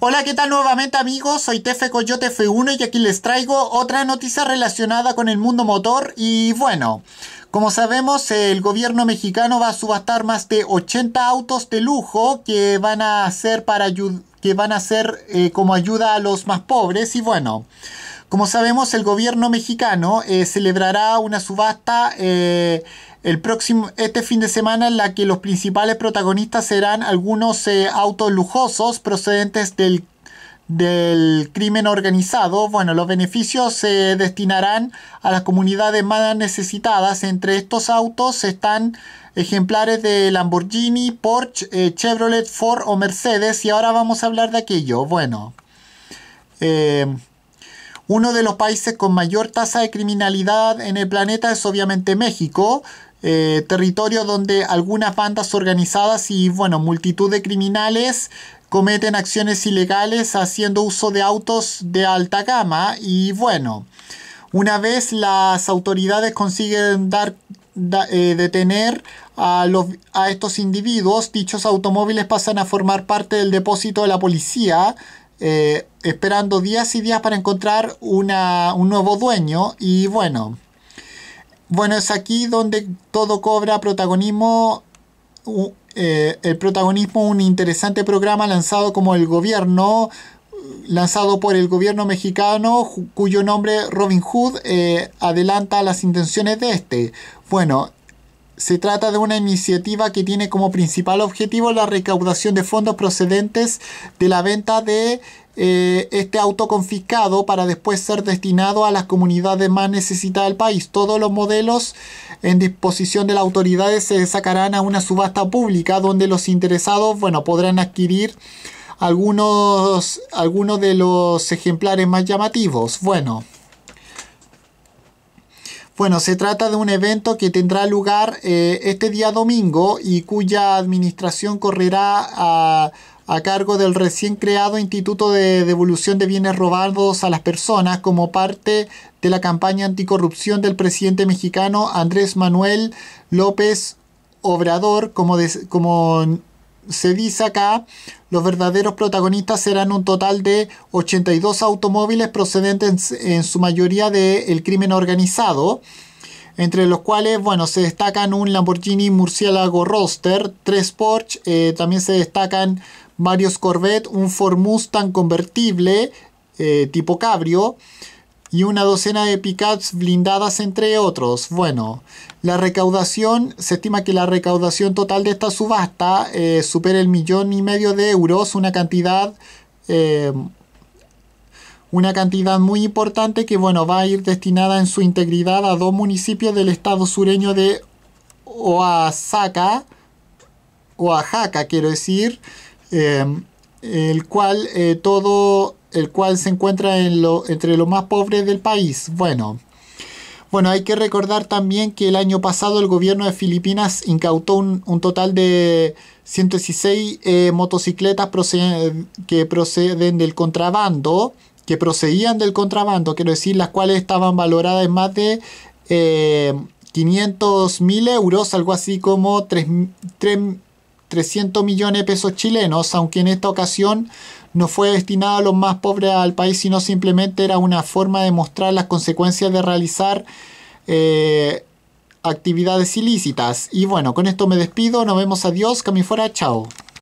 Hola, ¿qué tal nuevamente amigos? Soy Tefe Coyote F1 y aquí les traigo otra noticia relacionada con el mundo motor y bueno, como sabemos el gobierno mexicano va a subastar más de 80 autos de lujo que van a ser para que van a ser eh, como ayuda a los más pobres y bueno... Como sabemos, el gobierno mexicano eh, celebrará una subasta eh, el próximo, este fin de semana en la que los principales protagonistas serán algunos eh, autos lujosos procedentes del, crimen organizado. Bueno, los beneficios se destinarán a las comunidades más necesitadas. Entre estos autos están ejemplares de Lamborghini, Porsche, Chevrolet, Ford o Mercedes. Y ahora vamos a hablar de aquello. Bueno. Uno de los países con mayor tasa de criminalidad en el planeta es obviamente México, eh, territorio donde algunas bandas organizadas y bueno, multitud de criminales cometen acciones ilegales haciendo uso de autos de alta gama y bueno, una vez las autoridades consiguen dar eh, detener a, los, a estos individuos, dichos automóviles pasan a formar parte del depósito de la policía eh, esperando días y días para encontrar un nuevo dueño y bueno, bueno, es aquí donde todo cobra protagonismo. Eh, el protagonismo un interesante programa lanzado como el gobierno lanzado por el gobierno mexicano cuyo nombre Robin Hood eh, adelanta las intenciones de este. Bueno, se trata de una iniciativa que tiene como principal objetivo la recaudación de fondos procedentes de la venta de eh, este auto confiscado para después ser destinado a las comunidades más necesitadas del país. Todos los modelos en disposición de las autoridades se sacarán a una subasta pública donde los interesados bueno, podrán adquirir algunos, algunos de los ejemplares más llamativos. Bueno. Bueno, se trata de un evento que tendrá lugar eh, este día domingo y cuya administración correrá a, a cargo del recién creado Instituto de Devolución de Bienes Robados a las Personas como parte de la campaña anticorrupción del presidente mexicano Andrés Manuel López Obrador como, como se dice acá, los verdaderos protagonistas serán un total de 82 automóviles procedentes en su mayoría del crimen organizado, entre los cuales, bueno, se destacan un Lamborghini Murciélago Roster, tres Porsche, eh, también se destacan varios Corvette, un Ford Mustang convertible eh, tipo cabrio, y una docena de pickups blindadas entre otros. Bueno, la recaudación, se estima que la recaudación total de esta subasta eh, supera el millón y medio de euros, una cantidad... Eh, una cantidad muy importante que bueno, va a ir destinada en su integridad a dos municipios del estado sureño de Oaxaca, Oaxaca quiero decir, eh, el cual todo el cual se encuentra en lo, entre los más pobres del país. Bueno, bueno, hay que recordar también que el año pasado el gobierno de Filipinas incautó un, total de 116 eh, motocicletas que proceden del contrabando, que procedían del contrabando, quiero decir, las cuales estaban valoradas en más de 500 eh, mil euros, algo así como 3, 300 millones de pesos chilenos, aunque en esta ocasión no fue destinado a los más pobres al país, sino simplemente era una forma de mostrar las consecuencias de realizar eh, actividades ilícitas. Y bueno, con esto me despido, nos vemos, adiós, que fuera, chao.